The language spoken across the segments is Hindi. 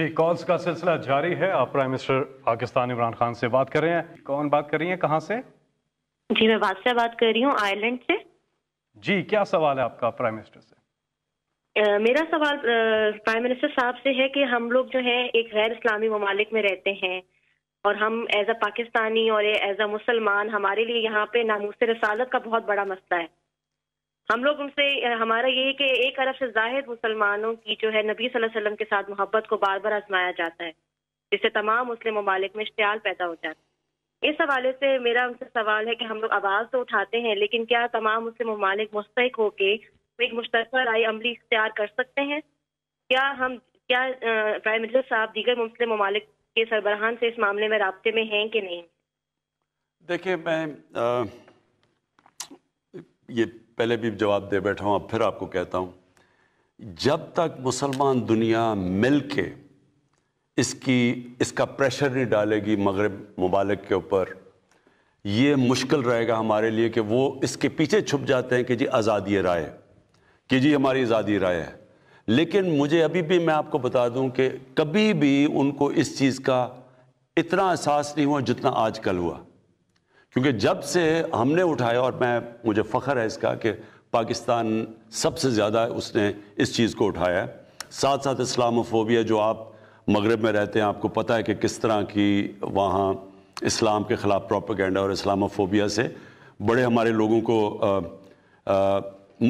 जी कॉल्स का सिलसिला जारी है आप प्राइम मिनिस्टर पाकिस्तान इमरान खान से बात कर रहे हैं कौन बात कर रही है कहाँ से जी मैं बादशाह बात कर रही हूँ आयरलैंड से जी क्या सवाल है आपका प्राइम मिनिस्टर से uh, मेरा सवाल प्राइम मिनिस्टर साहब से है कि हम लोग जो है एक गैर इस्लामी ममालिक में रहते हैं और हम एज अ पाकिस्तानी और एज अ मुसलमान हमारे लिए यहाँ पे नामूस रसालत का बहुत बड़ा मसला है हम लोग उनसे हमारा यही कि एक अरब से जाहिर मुसलमानों की जो है नबी सल्लल्लाहु अलैहि वसल्लम के साथ मोहब्बत को बार बार आजमाया जाता है जिससे तमाम मुस्लिम ममालिक में इश्तियाल पैदा हो जाता है इस हवाले से मेरा उनसे सवाल है कि हम लोग आवाज़ तो उठाते हैं लेकिन क्या तमाम मुस्लिम ममालिक मुस्तक होकर एक मुश्तर राय अमली इख्तियार कर सकते हैं क्या हम क्या प्राइम मिनिस्टर साहब दीगर मुस्लिम ममालिक के सरबराहान से इस मामले में रबते में हैं कि नहीं देखिए मैं आ, ये पहले भी जवाब दे बैठा हूँ अब फिर आपको कहता हूँ जब तक मुसलमान दुनिया मिल के इसकी इसका प्रेशर नहीं डालेगी मगरब ममालिक के ऊपर ये मुश्किल रहेगा हमारे लिए कि वो इसके पीछे छुप जाते हैं कि जी आज़ादी राय कि जी हमारी आज़ादी राय है लेकिन मुझे अभी भी मैं आपको बता दूं कि कभी भी उनको इस चीज़ का इतना एहसास नहीं हुआ जितना आजकल हुआ क्योंकि जब से हमने उठाया और मैं मुझे फ़ख्र है इसका कि पाकिस्तान सबसे ज़्यादा उसने इस चीज़ को उठाया साथ साथ इस्लामोफोबिया जो आप मगरब में रहते हैं आपको पता है कि किस तरह की वहाँ इस्लाम के ख़िलाफ़ प्रोपागेंडा और इस्लामोफोबिया से बड़े हमारे लोगों को आ, आ,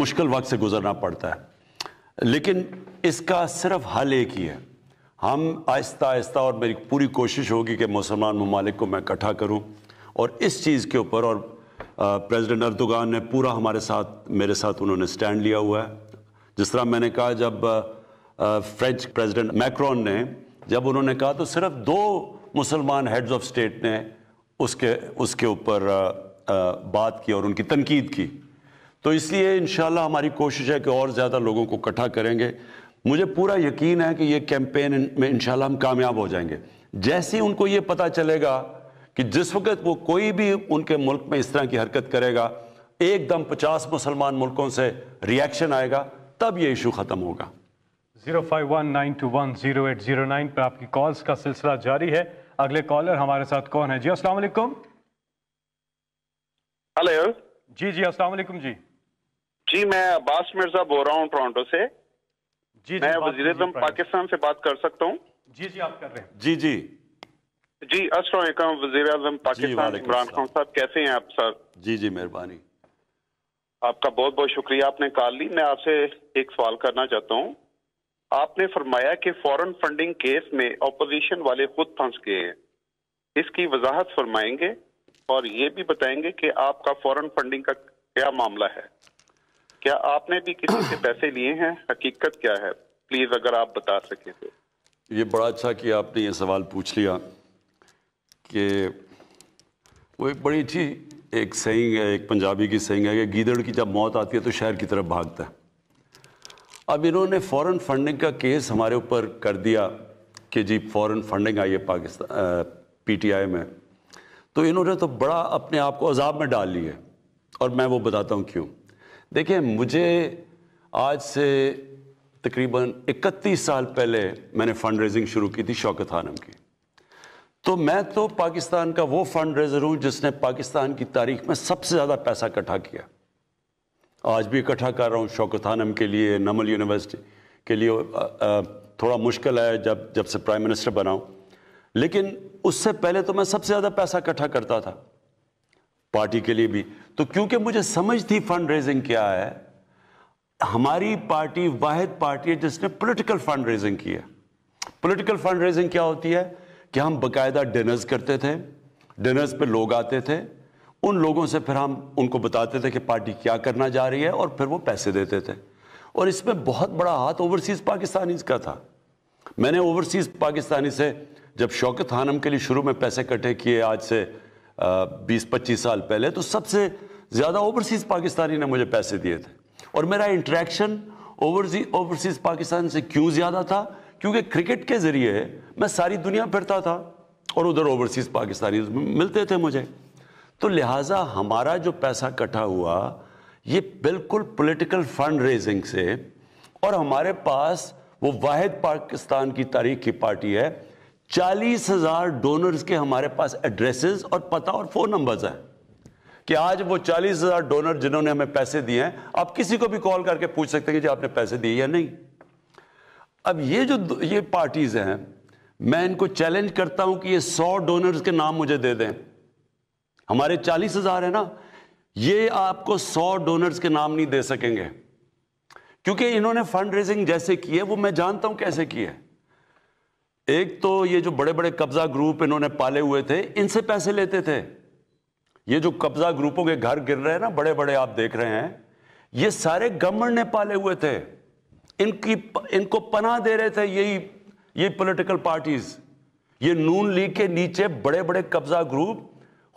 मुश्किल वक्त से गुजरना पड़ता है लेकिन इसका सिर्फ हल एक ही है हम आहिस्ता आहिस्ता और मेरी पूरी कोशिश होगी कि मुसलमान ममालिक को मैं इकट्ठा करूँ और इस चीज़ के ऊपर और प्रेसिडेंट अर्दोगान ने पूरा हमारे साथ मेरे साथ उन्होंने स्टैंड लिया हुआ है जिस तरह मैंने कहा जब फ्रेंच प्रेसिडेंट मैक्रॉन ने जब उन्होंने कहा तो सिर्फ दो मुसलमान हेड्स ऑफ स्टेट ने उसके उसके ऊपर बात की और उनकी तनकीद की तो इसलिए इन हमारी कोशिश है कि और ज़्यादा लोगों को इकट्ठा करेंगे मुझे पूरा यकीन है कि ये कैंपेन में इन हम कामयाब हो जाएंगे जैसे ही उनको ये पता चलेगा कि जिस वक्त वो कोई भी उनके मुल्क में इस तरह की हरकत करेगा एकदम 50 मुसलमान मुल्कों से रिएक्शन आएगा तब ये इशू ख़त्म होगा zero five one nine two one zero eight zero nine पर आपकी कॉल्स का सिलसिला जारी है अगले कॉलर हमारे साथ कौन है जी अस्सलाम हेलो जी जी अस्सलाम जी जी मैं अब्बास मिर्ज़ा बोल रहा हूँ टोरंटो से जी, जी मैं वजीर पाकिस्तान से बात कर सकता हूँ जी जी आप कर रहे हैं जी जी जी असलम वजीर अजम पाकिस्तान इमरान खान साहब कैसे हैं आप सर जी जी मेहरबानी आपका बहुत बहुत शुक्रिया आपने कॉल ली मैं आपसे एक सवाल करना चाहता हूँ आपने फरमाया कि फॉरेन फंडिंग केस में ऑपोजिशन वाले खुद फंस गए हैं इसकी वजाहत फरमाएंगे और ये भी बताएंगे कि आपका फॉरेन फंडिंग का क्या मामला है क्या आपने भी किसी से पैसे लिए हैं हकीकत क्या है प्लीज़ अगर आप बता सकें तो ये बड़ा अच्छा कि आपने ये सवाल पूछ लिया कि वो एक बड़ी अच्छी एक सेंग है एक पंजाबी की सेंग है कि गीदड़ की जब मौत आती है तो शहर की तरफ भागता है अब इन्होंने फॉरेन फंडिंग का केस हमारे ऊपर कर दिया कि जी फॉरेन फंडिंग आई है पाकिस्तान पीटीआई में तो इन्होंने तो बड़ा अपने आप को अजाब में डाल लिया और मैं वो बताता हूँ क्यों देखिए मुझे आज से तकरीबन 31 साल पहले मैंने फ़ंड रेजिंग शुरू की थी शौकत खानम की तो मैं तो पाकिस्तान का वो फंड रेजर हूँ जिसने पाकिस्तान की तारीख में सबसे ज़्यादा पैसा इकट्ठा किया आज भी इकट्ठा कर रहा हूँ शौकत के लिए नमल यूनिवर्सिटी के लिए थोड़ा मुश्किल है जब जब से प्राइम मिनिस्टर बनाऊँ लेकिन उससे पहले तो मैं सबसे ज़्यादा पैसा इकट्ठा करता था पार्टी के लिए भी तो क्योंकि मुझे समझ थी फंड रेजिंग क्या है हमारी पार्टी वाहिद पार्टी है जिसने पोलिटिकल फंड रेजिंग की है पोलिटिकल फंड रेजिंग क्या होती है कि हम बकायदा डिनर्स करते थे डिनर्स पे लोग आते थे उन लोगों से फिर हम उनको बताते थे कि पार्टी क्या करना जा रही है और फिर वो पैसे देते थे और इसमें बहुत बड़ा हाथ ओवरसीज़ पाकिस्तानी का था मैंने ओवरसीज़ पाकिस्तानी से जब शौकत हानम के लिए शुरू में पैसे इकट्ठे किए आज से बीस पच्चीस साल पहले तो सबसे ज़्यादा ओवरसीज़ पाकिस्तानी ने मुझे पैसे दिए थे और मेरा इंट्रैक्शन ओवरसीज़ पाकिस्तान से क्यों ज़्यादा था क्योंकि क्रिकेट के ज़रिए मैं सारी दुनिया फिरता था और उधर ओवरसीज़ पाकिस्तानी मिलते थे मुझे तो लिहाजा हमारा जो पैसा इकट्ठा हुआ ये बिल्कुल पॉलिटिकल फंड रेजिंग से और हमारे पास वो वाहिद पाकिस्तान की तारीख की पार्टी है चालीस हज़ार डोनर्स के हमारे पास एड्रेसेस और पता और फ़ोन नंबर्स हैं कि आज वो चालीस हज़ार डोनर जिन्होंने हमें पैसे दिए हैं आप किसी को भी कॉल करके पूछ सकते हैं कि जी आपने पैसे दिए या नहीं अब ये जो ये पार्टीज हैं मैं इनको चैलेंज करता हूं कि ये सौ डोनर्स के नाम मुझे दे दें हमारे चालीस हजार है ना ये आपको सौ डोनर्स के नाम नहीं दे सकेंगे क्योंकि इन्होंने फंड रेजिंग जैसे की है वो मैं जानता हूं कैसे की है एक तो ये जो बड़े बड़े कब्जा ग्रुप इन्होंने पाले हुए थे इनसे पैसे लेते थे ये जो कब्जा ग्रुपों के घर गिर रहे हैं ना बड़े बड़े आप देख रहे हैं ये सारे गवर्नमेंट ने पाले हुए थे इनकी इनको पनाह दे रहे थे यही ये पॉलिटिकल पार्टीज ये नून लीग के नीचे बड़े बड़े कब्जा ग्रुप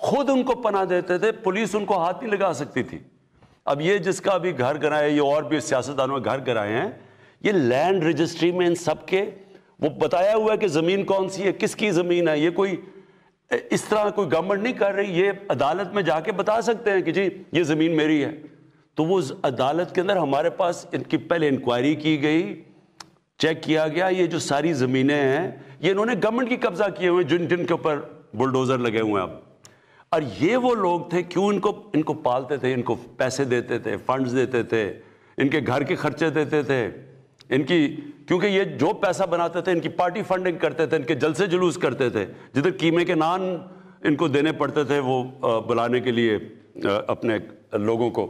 खुद उनको पनाह देते थे पुलिस उनको हाथ नहीं लगा सकती थी अब ये जिसका अभी घर गराए ये और भी सियासतदानों घर गराए हैं ये लैंड रजिस्ट्री में इन सब के वो बताया हुआ है कि ज़मीन कौन सी है किसकी ज़मीन है ये कोई इस तरह कोई गवर्नमेंट नहीं कर रही ये अदालत में जाके बता सकते हैं कि जी ये ज़मीन मेरी है तो वो अदालत के अंदर हमारे पास इनकी पहले इंक्वायरी की गई चेक किया गया ये जो सारी ज़मीनें हैं ये इन्होंने गवर्नमेंट की कब्जा किए हुए जिन जिनके ऊपर बुलडोज़र लगे हुए हैं अब और ये वो लोग थे क्यों इनको इनको पालते थे इनको पैसे देते थे फंड्स देते थे इनके घर के खर्चे देते थे इनकी क्योंकि ये जो पैसा बनाते थे इनकी पार्टी फंडिंग करते थे इनके जलसे जुलूस करते थे जिधर कीमे के नान इनको देने पड़ते थे वो बुलाने के लिए अपने लोगों को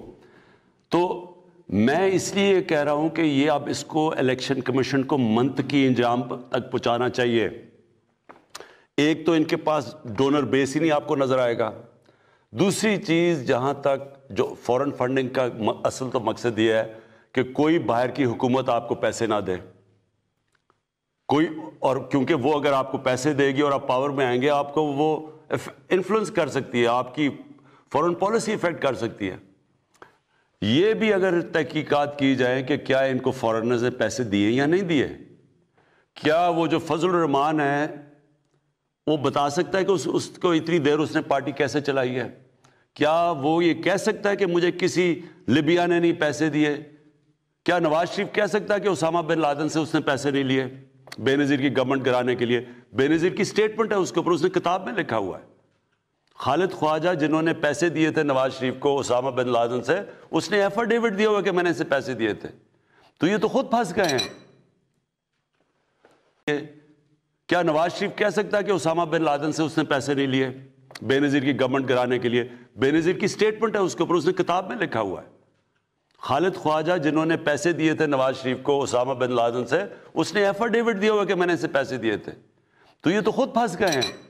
तो मैं इसलिए कह रहा हूं कि ये अब इसको इलेक्शन कमीशन को मंथ की इंजाम तक पहुंचाना चाहिए एक तो इनके पास डोनर बेस ही नहीं आपको नज़र आएगा दूसरी चीज़ जहां तक जो फॉरेन फंडिंग का असल तो मकसद ये है कि कोई बाहर की हुकूमत आपको पैसे ना दे कोई और क्योंकि वो अगर आपको पैसे देगी और आप पावर में आएंगे आपको वो इन्फ्लुएंस कर सकती है आपकी फॉरेन पॉलिसी इफेक्ट कर सकती है ये भी अगर तहकीकत की जाए कि क्या इनको फॉरनर्स ने पैसे दिए या नहीं दिए क्या वो जो फजल रहमान है वो बता सकता है कि उस उसको इतनी देर उसने पार्टी कैसे चलाई है क्या वो ये कह सकता है कि मुझे किसी लिबिया ने नहीं पैसे दिए क्या नवाज शरीफ कह सकता है कि उसामा बिन लादन से उसने पैसे नहीं लिए बेनज़ीर की गवर्नमेंट कराने के लिए बेनज़ीर की स्टेटमेंट है उसके ऊपर उसने किताब में लिखा हुआ है खालिद ख्वाजा जिन्होंने पैसे दिए थे नवाज शरीफ को उसामा बिन लादन से उसने एफिडेविट दिया हुआ कि मैंने इसे पैसे दिए थे तो ये तो खुद फंस गए हैं क्या नवाज शरीफ कह सकता है कि उसामा बिन लादन से उसने पैसे नहीं लिए बेनज़ीर की गवर्नमेंट कराने के लिए बेनज़ीर की स्टेटमेंट है उसके ऊपर उसने किताब में लिखा हुआ है खालिद ख्वाजा जिन्होंने पैसे दिए थे नवाज शरीफ को उसामा बिन लादन से उसने एफिडेविट दिया हुआ कि मैंने इसे पैसे दिए थे तो ये तो खुद फंस गए हैं